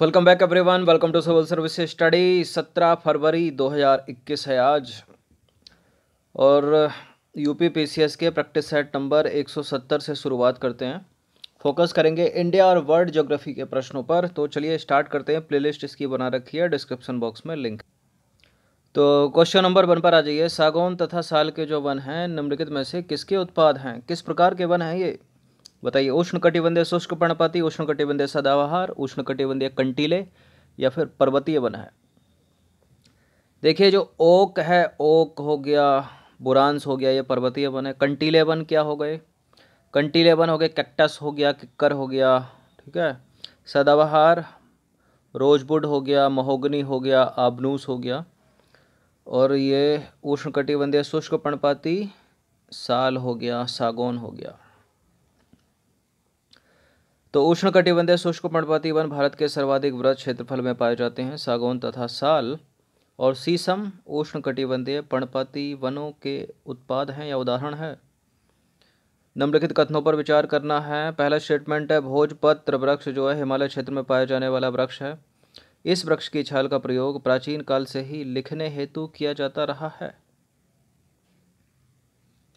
welcome back everyone welcome to civil service study सत्रह फरवरी 2021 है आज और यूपी uh, पीसीएस के प्रैक्टिस सेट नंबर 170 से शुरुआत करते हैं फोकस करेंगे इंडिया और वर्ल्ड ज्योग्राफी के प्रश्नों पर तो चलिए स्टार्ट करते हैं प्लेलिस्ट इसकी बना रखी है डिस्क्रिप्शन बॉक्स में लिंक तो क्वेश्चन नंबर वन पर आ जाइए सागौन तथा साल के जो वन हैं निम्नलिखित में से किसके उत्पाद हैं किस प्रकार के वन हैं ये बताइए उष्ण कटिबंधीय शुष्क पर्णपाती उष्ण कटिबंधीय सदाबहार उष्ण कटिबंधीय कंटीले या फिर पर्वतीय वन है देखिए जो ओक है ओक हो गया बुरांस हो गया ये पर्वतीय वन है कंटीले वन क्या हो गए कंटीले वन हो गए कैक्टस हो गया किक्कर हो गया ठीक है सदाबहार रोजबुड हो गया महोगनी हो गया आबनूस हो गया और ये उष्ण कटिबंधीय शुष्क पर्णपाती साल हो गया सागौन हो गया तो उष्ण कटिबंधीय शुष्क पर्णपाती वन भारत के सर्वाधिक व्रत क्षेत्रफल में पाए जाते हैं सागौन तथा साल और सीसम उष्ण कटिबंधीय पर्णपाती वनों के उत्पाद हैं या उदाहरण है निम्नलिखित कथनों पर विचार करना है पहला स्टेटमेंट है भोजपत्र वृक्ष जो है हिमालय क्षेत्र में पाया जाने वाला वृक्ष है इस वृक्ष की छाल का प्रयोग प्राचीन काल से ही लिखने हेतु किया जाता रहा है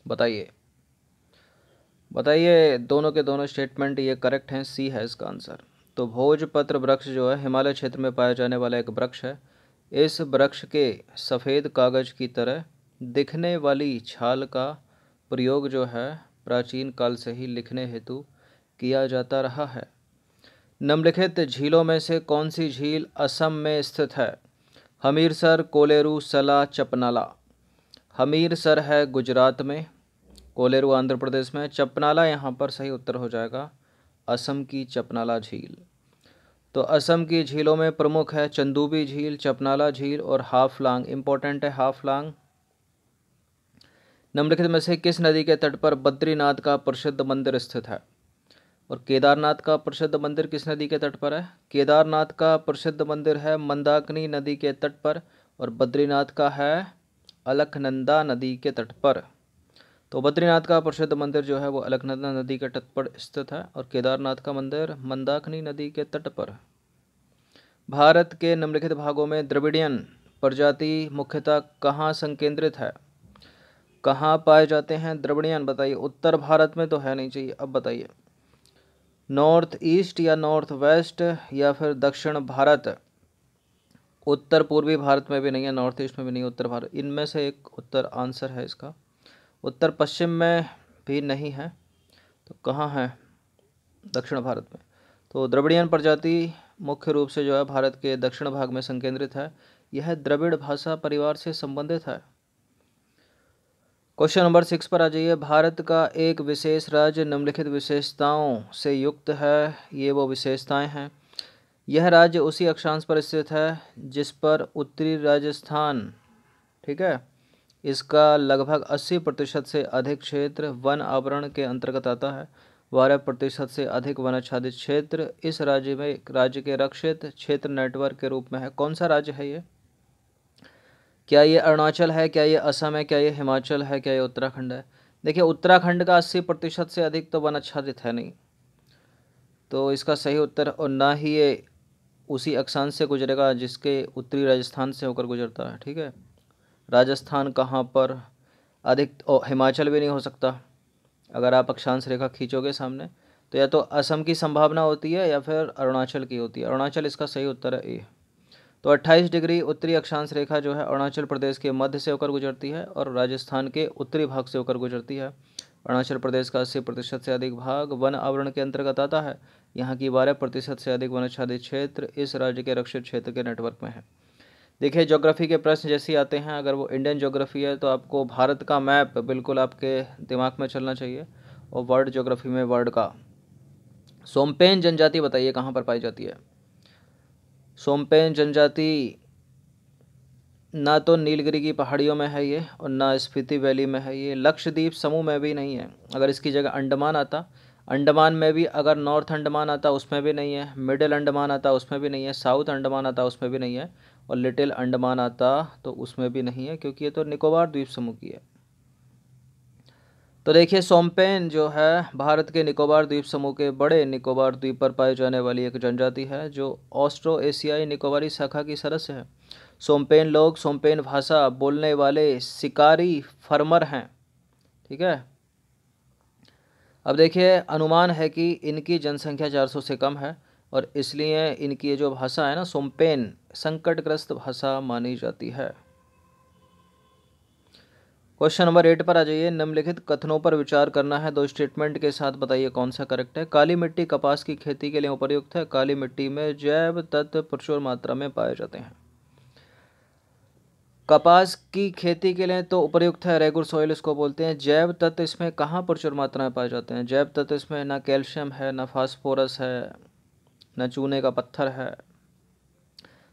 बताइए बताइए दोनों के दोनों स्टेटमेंट ये करेक्ट हैं सी है इसका आंसर तो भोजपत्र वृक्ष जो है हिमालय क्षेत्र में पाया जाने वाला एक वृक्ष है इस वृक्ष के सफ़ेद कागज़ की तरह दिखने वाली छाल का प्रयोग जो है प्राचीन काल से ही लिखने हेतु किया जाता रहा है निम्नलिखित झीलों में से कौन सी झील असम में स्थित है हमीरसर कोलेरू सला चपनाला हमीरसर है गुजरात में कोलेरू आंध्र प्रदेश में चपनाला यहाँ पर सही उत्तर हो जाएगा असम की चपनाला झील तो असम की झीलों में प्रमुख है चंदूबी झील चपनाला झील और हाफ लांग इम्पोर्टेंट है हाफ लांग निम्नलिखित में से किस नदी के तट पर बद्रीनाथ का प्रसिद्ध मंदिर स्थित है और केदारनाथ का प्रसिद्ध मंदिर किस नदी के तट पर है केदारनाथ का प्रसिद्ध मंदिर है मंदाकिनी नदी के तट पर और बद्रीनाथ का है अलकनंदा नदी के तट पर तो बद्रीनाथ का प्रसिद्ध मंदिर जो है वो अलकनंदा नदी के तट पर स्थित है और केदारनाथ का मंदिर मंदाकिनी नदी के तट पर भारत के निम्नलिखित भागों में द्रविडियन प्रजाति मुख्यतः कहाँ संकेंद्रित है कहाँ पाए जाते हैं द्रविड़ियन बताइए उत्तर भारत में तो है नहीं चाहिए अब बताइए नॉर्थ ईस्ट या नॉर्थ वेस्ट या फिर दक्षिण भारत उत्तर पूर्वी भारत में भी नहीं है नॉर्थ ईस्ट में भी नहीं उत्तर भारत इनमें से एक उत्तर आंसर है इसका उत्तर पश्चिम में भी नहीं है तो कहाँ है दक्षिण भारत में तो द्रविड़ियन प्रजाति मुख्य रूप से जो है भारत के दक्षिण भाग में संकेंद्रित है यह द्रविड़ भाषा परिवार से संबंधित है क्वेश्चन नंबर सिक्स पर आ जाइए भारत का एक विशेष राज्य निम्नलिखित विशेषताओं से युक्त है ये वो विशेषताएं हैं यह राज्य उसी अक्षांश पर स्थित है जिस पर उत्तरी राजस्थान ठीक है इसका लगभग 80 प्रतिशत से अधिक क्षेत्र वन आवरण के अंतर्गत आता है बारह प्रतिशत से अधिक वन आच्छादित क्षेत्र इस राज्य में राज्य के रक्षित क्षेत्र नेटवर्क के रूप में है कौन सा राज्य है ये क्या ये अरुणाचल है क्या ये असम है क्या ये हिमाचल है क्या ये उत्तराखंड है देखिए उत्तराखंड का अस्सी प्रतिशत से अधिक तो वन आच्छादित है नहीं तो इसका सही उत्तर और ना ही ये उसी अक्षांश से गुजरेगा जिसके उत्तरी राजस्थान से होकर गुजरता है ठीक है राजस्थान कहाँ पर अधिक हिमाचल भी नहीं हो सकता अगर आप अक्षांश रेखा खींचोगे सामने तो या तो असम की संभावना होती है या फिर अरुणाचल की होती है अरुणाचल इसका सही उत्तर है ए तो 28 डिग्री उत्तरी अक्षांश रेखा जो है अरुणाचल प्रदेश के मध्य से होकर गुजरती है और राजस्थान के उत्तरी भाग से होकर गुजरती है अरुणाचल प्रदेश का अस्सी प्रतिशत से अधिक भाग वन आवरण के अंतर्गत आता है यहाँ की बारह प्रतिशत से अधिक वनोच्छादित क्षेत्र इस राज्य के रक्षित क्षेत्र के नेटवर्क में है देखिए ज्योग्राफी के प्रश्न जैसे आते हैं अगर वो इंडियन ज्योग्राफी है तो आपको भारत का मैप बिल्कुल आपके दिमाग में चलना चाहिए और वर्ल्ड ज्योग्राफी में वर्ल्ड का सोमपेन जनजाति बताइए कहाँ पर पाई जाती है सोमपेन जनजाति ना तो नीलगिरी की पहाड़ियों में है ये और ना स्पीति वैली में है ये लक्षद्वीप समूह में भी नहीं है अगर इसकी जगह अंडमान आता अंडमान में भी अगर नॉर्थ अंडमान आता उसमें भी नहीं है मिडिल अंडमान आता उसमें भी नहीं है साउथ अंडमान आता उसमें भी नहीं है और लिटिल अंडमान आता तो उसमें भी नहीं है क्योंकि ये तो निकोबार द्वीप समूह की है तो देखिए सोमपेन जो है भारत के निकोबार द्वीप समूह के बड़े निकोबार द्वीप पर पाई जाने वाली एक जनजाति है जो ऑस्ट्रो एशियाई निकोबारी शाखा की सदस्य है सोमपेन लोग सोमपेन भाषा बोलने वाले शिकारी फर्मर हैं ठीक है अब देखिए अनुमान है कि इनकी जनसंख्या 400 से कम है और इसलिए इनकी ये जो भाषा है ना सोमपेन संकटग्रस्त भाषा मानी जाती है क्वेश्चन नंबर एट पर आ जाइए निम्नलिखित कथनों पर विचार करना है दो स्टेटमेंट के साथ बताइए कौन सा करेक्ट है काली मिट्टी कपास की खेती के लिए उपयुक्त है काली मिट्टी में जैव तत्व प्रचुर मात्रा में पाए जाते हैं कपास की खेती के लिए तो उपयुक्त है रेगुलर सॉइल इसको बोलते हैं जैव तत्व इसमें कहाँ प्रचुर मात्रा में पाए जाते हैं जैव तत्व इसमें ना कैल्शियम है ना फास्फोरस है न चूने का पत्थर है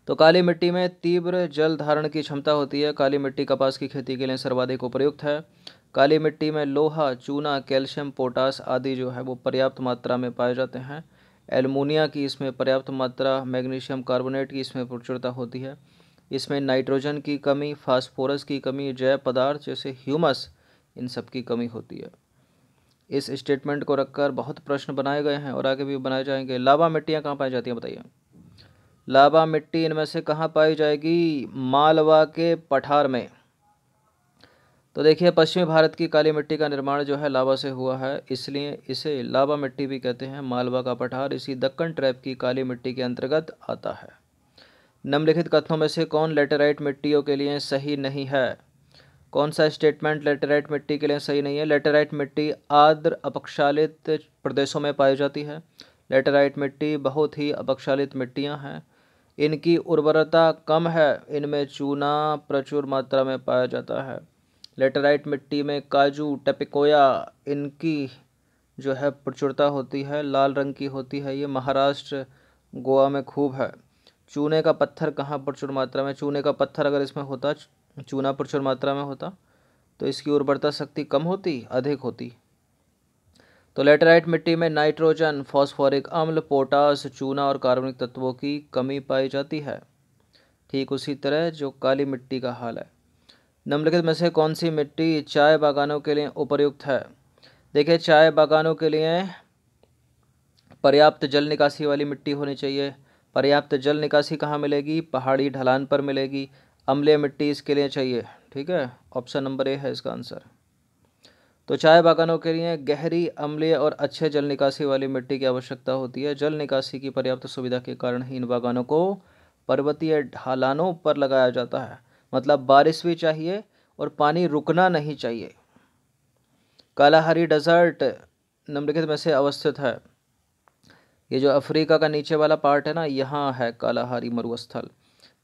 तो काली मिट्टी में तीव्र जल धारण की क्षमता होती है काली मिट्टी कपास की खेती के लिए सर्वाधिक उपयुक्त है काली मिट्टी में लोहा चूना कैल्शियम पोटास आदि जो है वो पर्याप्त मात्रा में पाए जाते हैं एलमोनिया की इसमें पर्याप्त मात्रा मैग्नीशियम कार्बोनेट की इसमें प्रचुरता होती है इसमें नाइट्रोजन की कमी फास्फोरस की कमी जैव पदार्थ जैसे ह्यूमस इन सब की कमी होती है इस स्टेटमेंट को रखकर बहुत प्रश्न बनाए गए हैं और आगे भी बनाए जाएंगे लावा मिट्टियाँ कहाँ पाई जाती हैं बताइए लावा मिट्टी इनमें से कहाँ पाई जाएगी मालवा के पठार में तो देखिए पश्चिमी भारत की काली मिट्टी का निर्माण जो है लावा से हुआ है इसलिए इसे लावा मिट्टी भी कहते हैं मालवा का पठार इसी दक्कन ट्रैप की काली मिट्टी के अंतर्गत आता है निम्नलिखित कथनों में से कौन लेटेराइट मिट्टियों के लिए सही नहीं है कौन सा स्टेटमेंट लेटेराइट मिट्टी के लिए सही नहीं है लेटेराइट मिट्टी आर्द्र अपक्षालित प्रदेशों में पाई जाती है लेटेराइट मिट्टी बहुत ही अपक्षालित मिट्टियाँ हैं इनकी उर्वरता कम है इनमें चूना प्रचुर मात्रा में पाया जाता है लेटेराइट मिट्टी में काजू टपिकोया इनकी जो है प्रचुरता होती है लाल रंग की होती है ये महाराष्ट्र गोवा में खूब है चूने का पत्थर कहाँ प्रचुर मात्रा में चूने का पत्थर अगर इसमें होता चूना प्रचुर मात्रा में होता तो इसकी उर्वरता शक्ति कम होती अधिक होती तो लेटेराइट मिट्टी में नाइट्रोजन फॉस्फोरिक अम्ल पोटास चूना और कार्बनिक तत्वों की कमी पाई जाती है ठीक उसी तरह जो काली मिट्टी का हाल है निम्नलिखित में से कौन सी मिट्टी चाय बागानों के लिए उपयुक्त है देखिए चाय बागानों के लिए पर्याप्त जल निकासी वाली मिट्टी होनी चाहिए पर्याप्त जल निकासी कहाँ मिलेगी पहाड़ी ढलान पर मिलेगी अम्लीय मिट्टी इसके लिए चाहिए ठीक है ऑप्शन नंबर ए है इसका आंसर तो चाय बागानों के लिए गहरी अम्लीय और अच्छे जल निकासी वाली मिट्टी की आवश्यकता होती है जल निकासी की पर्याप्त सुविधा के कारण ही इन बागानों को पर्वतीय ढालानों पर लगाया जाता है मतलब बारिश भी चाहिए और पानी रुकना नहीं चाहिए कालाहारी डेजर्ट निम्नलिखित में से अवस्थित है ये जो अफ्रीका का नीचे वाला पार्ट है ना यहाँ है कालाहारी मरुस्थल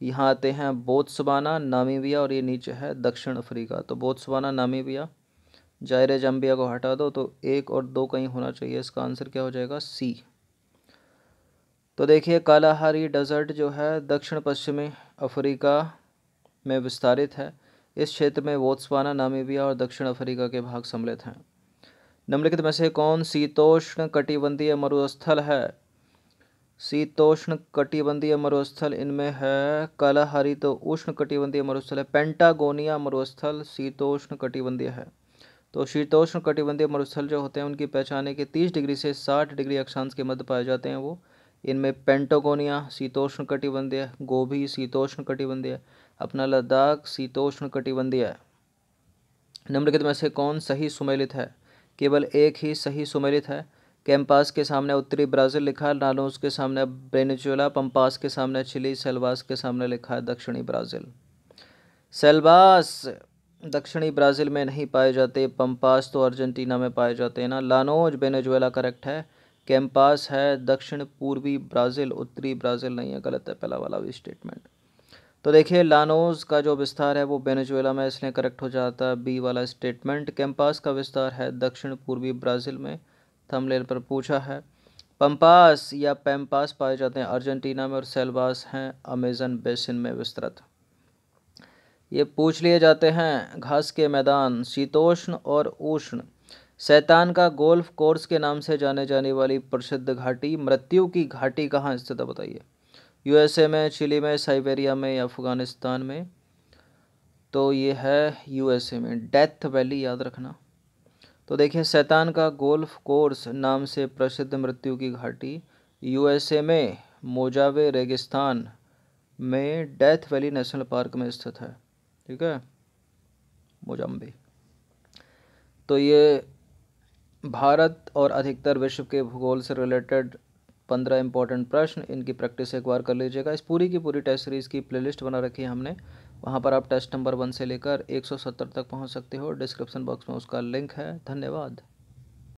यहाँ आते हैं बोत्सवाना नामीबिया और ये नीचे है दक्षिण अफ्रीका तो बोत्सवाना नामीबिया जायरे जम्बिया को हटा दो तो एक और दो कहीं होना चाहिए इसका आंसर क्या हो जाएगा सी तो देखिए कालाहारी डेजर्ट जो है दक्षिण पश्चिमी अफ्रीका में विस्तारित है इस क्षेत्र में बोत्सवाना नामीबिया और दक्षिण अफ्रीका के भाग सम्मिलित हैं निम्नलिखित में से कौन शीतोष्ण कटिबंधीय मरुस्थल है शीतोष्ण कटिबंधीय मरुस्थल इनमें है कालाहारी तो उष्ण कटिबंधीय मरुस्थल है पेंटागोनिया मरुस्थल शीतोष्ण कटिबंधीय है तो शीतोष्ण कटिबंधीय मरुस्थल जो होते हैं उनकी पहचाने के तीस डिग्री से साठ डिग्री अक्षांश के मध्य पाए जाते हैं वो इनमें पेंटागोनिया शीतोष्ण कटिबंधीय गोभी शीतोष्ण कटिबंधीय अपना लद्दाख शीतोष्ण कटिबंधीय है निम्नलिखित में से कौन सही सुमेलित है केवल एक ही सही सुमेलित है कैंपास के सामने उत्तरी ब्राज़ील लिखा है नालोस के सामने वेनेजुएला पम्पास के सामने चिली सेल्वास के सामने लिखा है दक्षिणी ब्राज़ील सेल्वास दक्षिणी ब्राज़ील में नहीं पाए जाते पम्पास तो अर्जेंटीना में पाए जाते हैं ना लानोज बेनेजुएला करेक्ट है कैंपास है दक्षिण पूर्वी ब्राज़ील उत्तरी ब्राज़ील नहीं है गलत है पहला वाला भी स्टेटमेंट तो देखिए लानोज का जो विस्तार है वो बेनेजुएला में इसलिए करेक्ट हो जाता है बी वाला स्टेटमेंट कैंपास का विस्तार है दक्षिण पूर्वी ब्राज़ील में थंबनेल पर पूछा है पंपास या पैम्पास पाए जाते हैं अर्जेंटीना में और सेलवास हैं अमेजन बेसिन में विस्तृत ये पूछ लिए जाते हैं घास के मैदान शीतोष्ण और उष्ण सैतान का गोल्फ कोर्स के नाम से जाने जाने वाली प्रसिद्ध घाटी मृत्यु की घाटी कहाँ स्थित है बताइए यूएसए में चिली में साइबेरिया में या अफगानिस्तान में तो ये है यूएसए में डेथ वैली याद रखना तो देखिए शैतान का गोल्फ कोर्स नाम से प्रसिद्ध मृत्यु की घाटी यूएसए में मोजावे रेगिस्तान में डेथ वैली नेशनल पार्क में स्थित है ठीक है मोजाम्बी तो ये भारत और अधिकतर विश्व के भूगोल से रिलेटेड पंद्रह इंपॉर्टेंट प्रश्न इनकी प्रैक्टिस एक बार कर लीजिएगा इस पूरी की पूरी टेस्ट सीरीज़ की प्लेलिस्ट बना रखी है हमने वहाँ पर आप टेस्ट नंबर वन से लेकर 170 तक पहुँच सकते हो डिस्क्रिप्शन बॉक्स में उसका लिंक है धन्यवाद